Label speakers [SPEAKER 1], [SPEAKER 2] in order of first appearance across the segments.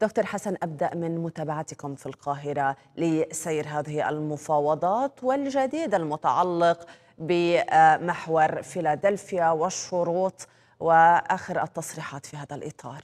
[SPEAKER 1] دكتور حسن أبدأ من متابعتكم في القاهرة لسير هذه المفاوضات والجديد المتعلق بمحور فيلادلفيا والشروط وآخر التصريحات في هذا الإطار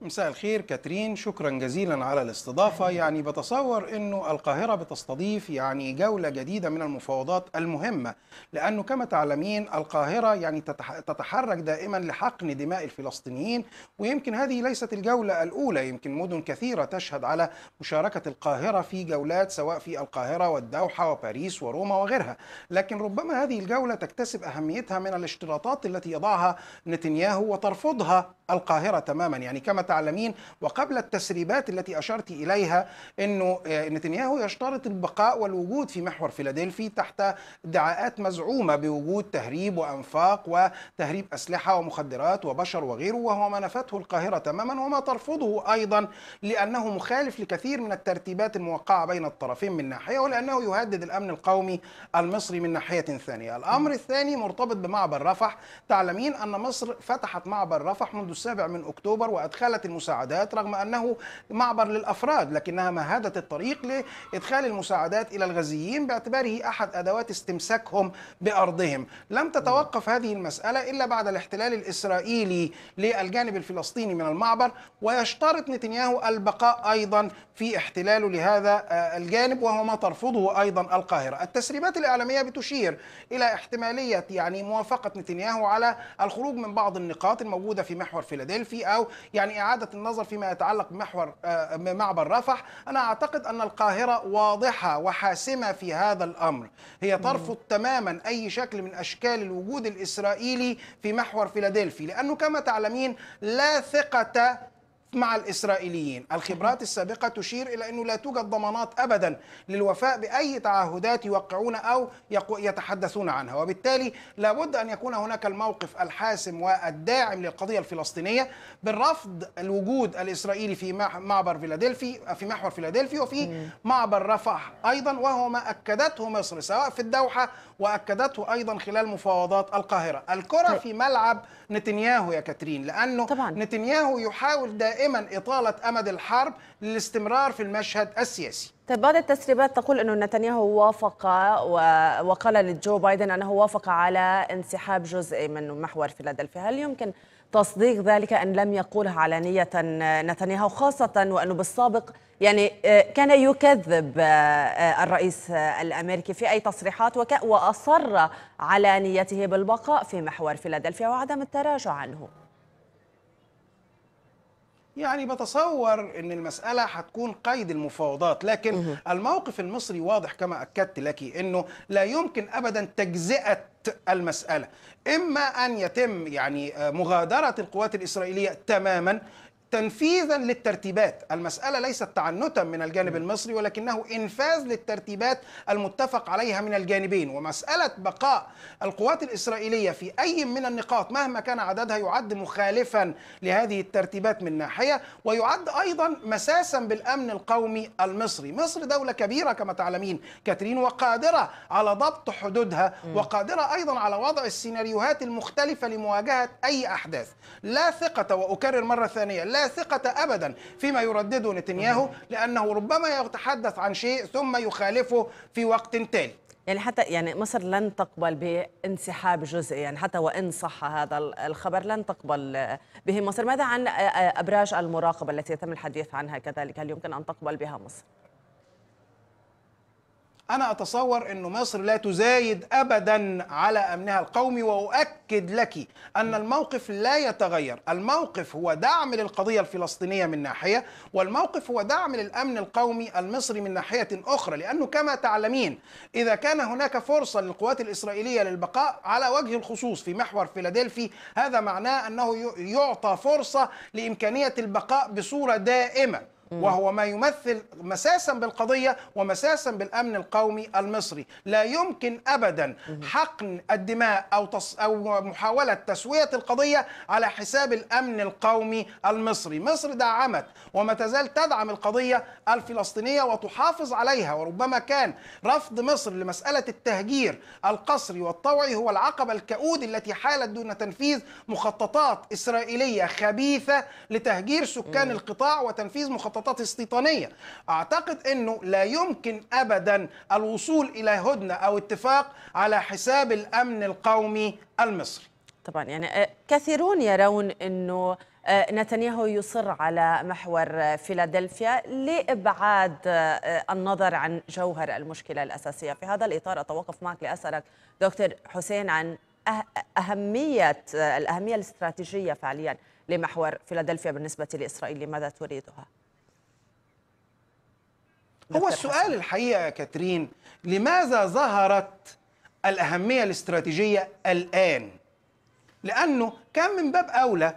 [SPEAKER 2] مساء الخير كاترين شكرا جزيلا على الاستضافة يعني بتصور أنه القاهرة بتستضيف يعني جولة جديدة من المفاوضات المهمة لأنه كما تعلمين القاهرة يعني تتحرك دائما لحقن دماء الفلسطينيين ويمكن هذه ليست الجولة الأولى يمكن مدن كثيرة تشهد على مشاركة القاهرة في جولات سواء في القاهرة والدوحة وباريس وروما وغيرها لكن ربما هذه الجولة تكتسب أهميتها من الاشتراطات التي يضعها نتنياهو وترفضها القاهرة تماما يعني كما تعلمين وقبل التسريبات التي أشرت إليها أنه آه، نتنياهو يشترط البقاء والوجود في محور فيلادلفي تحت ادعاءات مزعومة بوجود تهريب وأنفاق وتهريب أسلحة ومخدرات وبشر وغيره وهو ما نفته القاهرة تماما وما ترفضه أيضا لأنه مخالف لكثير من الترتيبات الموقعة بين الطرفين من ناحية ولأنه يهدد الأمن القومي المصري من ناحية ثانية الأمر الثاني مرتبط بمعبر رفح تعلمين أن مصر فتحت معبر رفح منذ السابع من أكتوبر وأدخلت المساعدات رغم أنه معبر للأفراد لكنها مهدت الطريق لإدخال المساعدات إلى الغزيين باعتباره أحد أدوات استمساكهم بأرضهم لم تتوقف هذه المسألة إلا بعد الاحتلال الإسرائيلي للجانب الفلسطيني من المعبر ويشترط نتنياهو البقاء أيضا في احتلاله لهذا آه، الجانب وهو ما ترفضه أيضا القاهرة التسريبات الإعلامية بتشير إلى احتمالية يعني موافقة نتنياهو على الخروج من بعض النقاط الموجودة في محور فيلادلفي او يعني اعاده النظر فيما يتعلق بمحور آه، معبر رفح انا اعتقد ان القاهره واضحه وحاسمه في هذا الامر هي ترفض تماما اي شكل من اشكال الوجود الاسرائيلي في محور فيلادلفي لانه كما تعلمين لا ثقه مع الإسرائيليين الخبرات السابقة تشير إلى أنه لا توجد ضمانات أبدا للوفاء بأي تعهدات يوقعون أو يتحدثون عنها وبالتالي لابد أن يكون هناك الموقف الحاسم والداعم للقضية الفلسطينية بالرفض الوجود الإسرائيلي في معبر فيلادلفي في محور فيلادلفي وفي معبر رفح أيضا وهو ما أكدته مصر سواء في الدوحة وأكدته أيضا خلال مفاوضات القاهرة الكرة طيب. في ملعب نتنياهو يا كاترين لأنه طبعا. نتنياهو يحاول دائما دائما إطالة أمد الحرب للاستمرار في المشهد السياسي
[SPEAKER 1] طيب بعض التسريبات تقول أنه نتنياهو وافق وقال لجو بايدن أنه وافق على انسحاب جزء من محور فيلادلفيا هل يمكن تصديق ذلك أن لم يقولها علانية نتنياهو خاصة وأنه بالسابق يعني آه، كان يكذب آه، آه، الرئيس الأمريكي في أي تصريحات وأصر على نيته بالبقاء في محور فيلادلفيا وعدم التراجع عنه
[SPEAKER 2] يعني بتصور ان المساله هتكون قيد المفاوضات لكن الموقف المصري واضح كما اكدت لك انه لا يمكن ابدا تجزئه المساله اما ان يتم يعني آه، مغادره القوات الاسرائيليه تماما تنفيذا للترتيبات المسألة ليست تعنتا من الجانب المصري ولكنه إنفاذ للترتيبات المتفق عليها من الجانبين ومسألة بقاء القوات الإسرائيلية في أي من النقاط مهما كان عددها يعد مخالفا لهذه الترتيبات من ناحية ويعد أيضا مساسا بالأمن القومي المصري مصر دولة كبيرة كما تعلمين كاترين وقادرة على ضبط حدودها وقادرة أيضا على وضع السيناريوهات المختلفة لمواجهة أي أحداث لا ثقة وأكرر مرة ثانية لا لا ثقة أبدا فيما يردده نتنياهو لأنه ربما يتحدث عن
[SPEAKER 1] شيء ثم يخالفه في وقت تالي يعني حتى يعني مصر لن تقبل بانسحاب جزئي يعني حتى وان صح هذا الخبر لن تقبل به مصر ماذا عن ابراج المراقبه التي يتم الحديث عنها كذلك هل يمكن ان تقبل بها مصر
[SPEAKER 2] أنا أتصور أن مصر لا تزايد أبدا على أمنها القومي وأؤكد لك أن الموقف لا يتغير الموقف هو دعم للقضية الفلسطينية من ناحية والموقف هو دعم للأمن القومي المصري من ناحية أخرى لأنه كما تعلمين إذا كان هناك فرصة للقوات الإسرائيلية للبقاء على وجه الخصوص في محور فيلادلفي هذا معناه أنه يعطى فرصة لإمكانية البقاء بصورة دائمة وهو ما يمثل مساسا بالقضية ومساسا بالأمن القومي المصري لا يمكن أبدا حقن الدماء أو, تص... أو محاولة تسوية القضية على حساب الأمن القومي المصري مصر دعمت وما تزال تدعم القضية الفلسطينية وتحافظ عليها وربما كان رفض مصر لمسألة التهجير القسري والطوعي هو العقبة الكؤود التي حالت دون تنفيذ مخططات إسرائيلية خبيثة لتهجير سكان القطاع وتنفيذ مخططات مخططات استيطانية أعتقد أنه لا يمكن أبدا الوصول إلى هدنة أو اتفاق على حساب الأمن
[SPEAKER 1] القومي المصري طبعا يعني آه، كثيرون يرون أنه آه، نتنياهو يصر على محور آه، فيلادلفيا لابعاد النظر عن جوهر المشكله الاساسيه، في هذا الاطار اتوقف معك لاسالك دكتور حسين عن اهميه الاهميه الاستراتيجيه فعليا لمحور فيلادلفيا بالنسبه لاسرائيل، لماذا تريدها؟ هو
[SPEAKER 2] السؤال الحقيقه يا كاترين لماذا ظهرت الاهميه الاستراتيجيه الان؟ لانه كان من باب اولى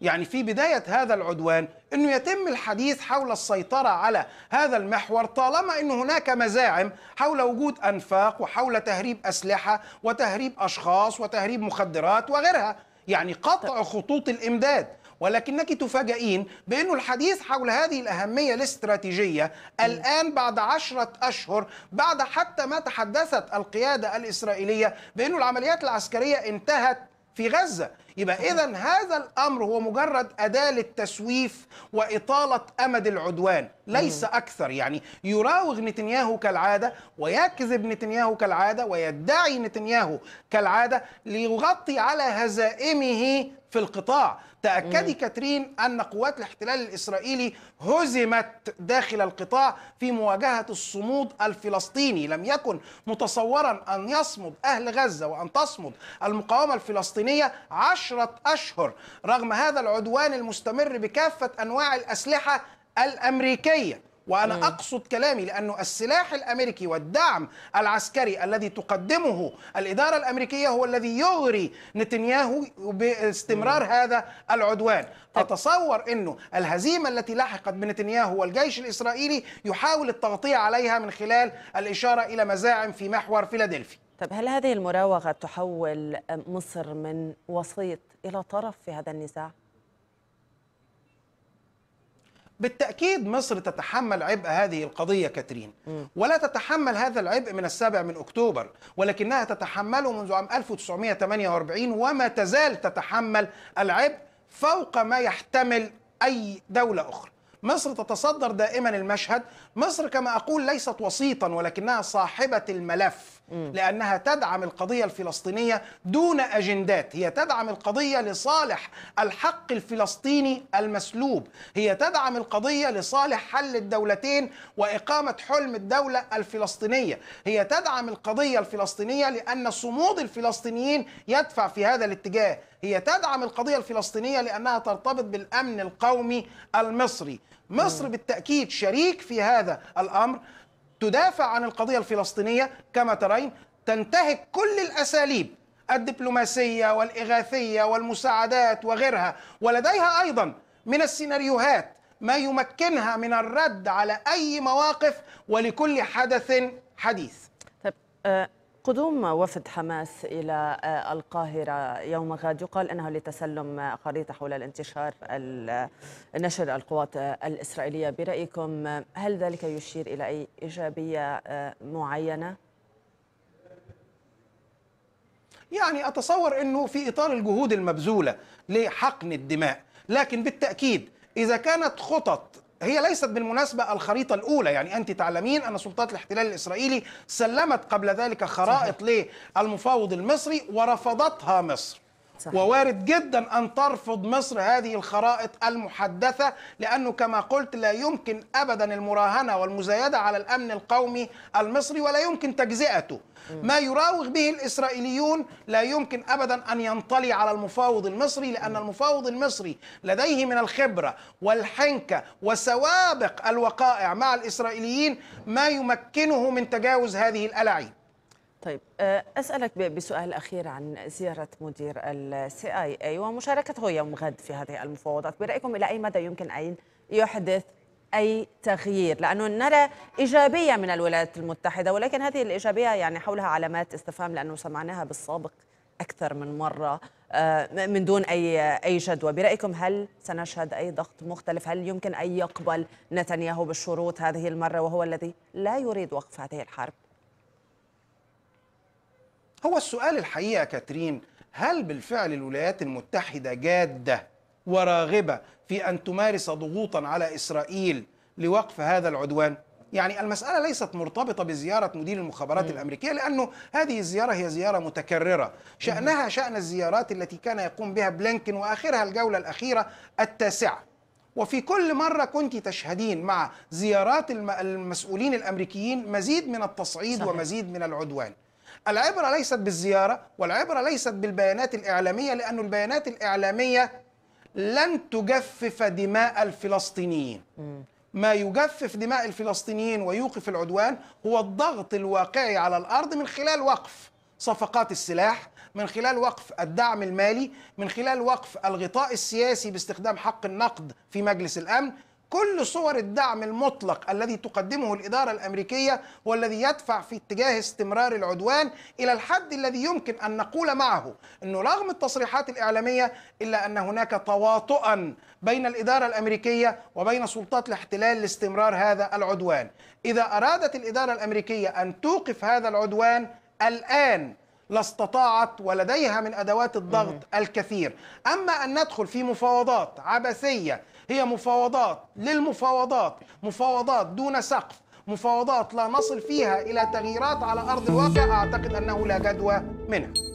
[SPEAKER 2] يعني في بدايه هذا العدوان انه يتم الحديث حول السيطره على هذا المحور طالما ان هناك مزاعم حول وجود انفاق وحول تهريب اسلحه وتهريب اشخاص وتهريب مخدرات وغيرها يعني قطع طيب. خطوط الامداد ولكنك تفاجئين بأن الحديث حول هذه الأهمية الاستراتيجية الآن بعد عشرة أشهر بعد حتى ما تحدثت القيادة الإسرائيلية بأن العمليات العسكرية انتهت في غزة يبقى إذا هذا الأمر هو مجرد أداة للتسويف وإطالة أمد العدوان ليس أكثر يعني يراوغ نتنياهو كالعادة ويكذب نتنياهو كالعادة ويدعي نتنياهو كالعادة ليغطي على هزائمه في القطاع تأكدي كاترين أن قوات الاحتلال الإسرائيلي هزمت داخل القطاع في مواجهة الصمود الفلسطيني لم يكن متصورا أن يصمد أهل غزة وأن تصمد المقاومة الفلسطينية عشرة أشهر رغم هذا العدوان المستمر بكافة أنواع الأسلحة الأمريكية وأنا مم. أقصد كلامي لأنه السلاح الأمريكي والدعم العسكري الذي تقدمه الإدارة الأمريكية هو الذي يغري نتنياهو باستمرار مم. هذا العدوان أتصور أنه الهزيمة التي لحقت بنتنياهو والجيش الإسرائيلي يحاول التغطية عليها من خلال الإشارة إلى مزاعم في محور فيلادلفيا
[SPEAKER 1] طب هل هذه المراوغة تحول مصر من وسيط إلى طرف في هذا النزاع؟
[SPEAKER 2] بالتأكيد مصر تتحمل عبء هذه القضية كاترين ولا تتحمل هذا العبء من السابع من أكتوبر ولكنها تتحمله منذ عام 1948 وما تزال تتحمل العبء فوق ما يحتمل أي دولة أخرى مصر تتصدر دائما المشهد مصر كما أقول ليست وسيطا ولكنها صاحبة الملف لأنها تدعم القضية الفلسطينية دون أجندات هي تدعم القضية لصالح الحق الفلسطيني المسلوب هي تدعم القضية لصالح حل الدولتين وإقامة حلم الدولة الفلسطينية هي تدعم القضية الفلسطينية لأن صمود الفلسطينيين يدفع في هذا الاتجاه هي تدعم القضية الفلسطينية لأنها ترتبط بالأمن القومي المصري مصر بالتأكيد شريك في هذا الأمر تدافع عن القضية الفلسطينية كما ترين تنتهك كل الأساليب الدبلوماسية والإغاثية والمساعدات وغيرها ولديها أيضا من السيناريوهات ما يمكنها من الرد على أي مواقف ولكل حدث حديث
[SPEAKER 1] طيب آه، قدوم وفد حماس إلى آه، القاهرة يوم غد يقال أنها لتسلم خريطة حول الانتشار نشر القوات آه، الإسرائيلية برأيكم هل ذلك يشير إلى أي إيجابية آه، معينة؟
[SPEAKER 2] يعني أتصور أنه في إطار الجهود المبذولة لحقن الدماء لكن بالتأكيد إذا كانت خطط هي ليست بالمناسبة الخريطة الأولى يعني أنت تعلمين أن سلطات الاحتلال الإسرائيلي سلمت قبل ذلك خرائط صحيح. للمفاوض المصري ورفضتها مصر صحيح. ووارد جدا أن ترفض مصر هذه الخرائط المحدثة لأنه كما قلت لا يمكن أبدا المراهنة والمزايدة على الأمن القومي المصري ولا يمكن تجزئته ما يراوغ به الإسرائيليون لا يمكن أبدا أن ينطلي على المفاوض المصري لأن المفاوض المصري لديه من الخبرة والحنكة وسوابق الوقائع مع الإسرائيليين ما
[SPEAKER 1] يمكنه من تجاوز هذه الألاعيب طيب آه، أسألك بسؤال أخير عن زيارة مدير السي آي اي ومشاركته يوم غد في هذه المفاوضات برأيكم إلى أي مدى يمكن أن يحدث أي تغيير لأنه نرى إيجابية من الولايات المتحدة ولكن هذه الإيجابية يعني حولها علامات استفهام لأنه سمعناها بالسابق أكثر من مرة آه، من دون أي أي جدوى برأيكم هل سنشهد أي ضغط مختلف هل يمكن أن يقبل نتنياهو بالشروط هذه المرة وهو الذي لا يريد وقف هذه الحرب
[SPEAKER 2] هو السؤال الحقيقه يا كاترين هل بالفعل الولايات المتحده جاده وراغبه في ان تمارس ضغوطا على اسرائيل لوقف هذا العدوان؟ يعني المسألة ليست مرتبطة بزيارة مدير المخابرات م. الأمريكية لأنه هذه الزيارة هي زيارة متكررة شأنها شأن الزيارات التي كان يقوم بها بلينكن وآخرها الجولة الأخيرة التاسعة وفي كل مرة كنت تشهدين مع زيارات المسؤولين الأمريكيين مزيد من التصعيد صحيح. ومزيد من العدوان العبرة ليست بالزيارة والعبرة ليست بالبيانات الإعلامية لأن البيانات الإعلامية لن تجفف دماء الفلسطينيين ما يجفف دماء الفلسطينيين ويوقف العدوان هو الضغط الواقعي على الأرض من خلال وقف صفقات السلاح من خلال وقف الدعم المالي من خلال وقف الغطاء السياسي باستخدام حق النقد في مجلس الأمن كل صور الدعم المطلق الذي تقدمه الإدارة الأمريكية والذي يدفع في اتجاه استمرار العدوان إلى الحد الذي يمكن أن نقول معه أنه رغم التصريحات الإعلامية إلا أن هناك تواطؤا بين الإدارة الأمريكية وبين سلطات الاحتلال لاستمرار هذا العدوان إذا أرادت الإدارة الأمريكية أن توقف هذا العدوان الآن لاستطاعت ولديها من ادوات الضغط الكثير اما ان ندخل في مفاوضات عبثيه هي مفاوضات للمفاوضات مفاوضات دون سقف مفاوضات لا نصل فيها إلى تغييرات على أرض الواقع أعتقد أنه لا جدوى منها